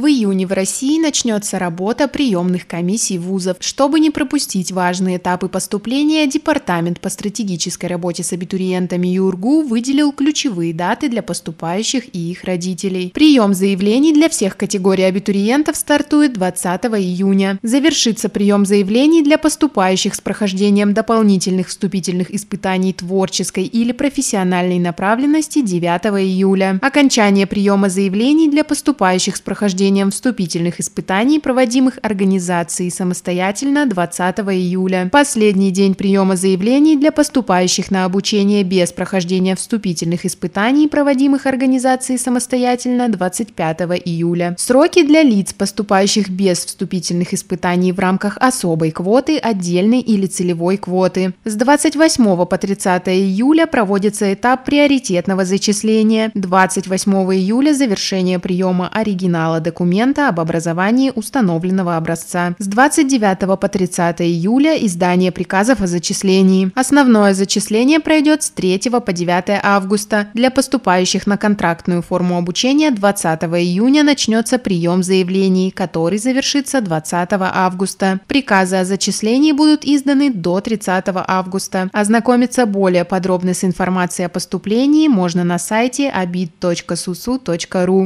В июне в России начнется работа приемных комиссий вузов. Чтобы не пропустить важные этапы поступления, Департамент по стратегической работе с абитуриентами ЮРГУ выделил ключевые даты для поступающих и их родителей. Прием заявлений для всех категорий абитуриентов стартует 20 июня. Завершится прием заявлений для поступающих с прохождением дополнительных вступительных испытаний творческой или профессиональной направленности 9 июля. Окончание приема заявлений для поступающих с прохождением проведением вступительных испытаний, проводимых организацией самостоятельно 20 июля. Последний день приема заявлений для поступающих на обучение без прохождения вступительных испытаний, проводимых организацией самостоятельно 25 июля. Сроки для лиц, поступающих без вступительных испытаний в рамках особой квоты, отдельной или целевой квоты. С 28 по 30 июля проводится этап приоритетного зачисления. 28 июля завершение приема оригинала документа документа об образовании установленного образца. С 29 по 30 июля издание приказов о зачислении. Основное зачисление пройдет с 3 по 9 августа. Для поступающих на контрактную форму обучения 20 июня начнется прием заявлений, который завершится 20 августа. Приказы о зачислении будут изданы до 30 августа. Ознакомиться более подробно с информацией о поступлении можно на сайте abid.susu.ru.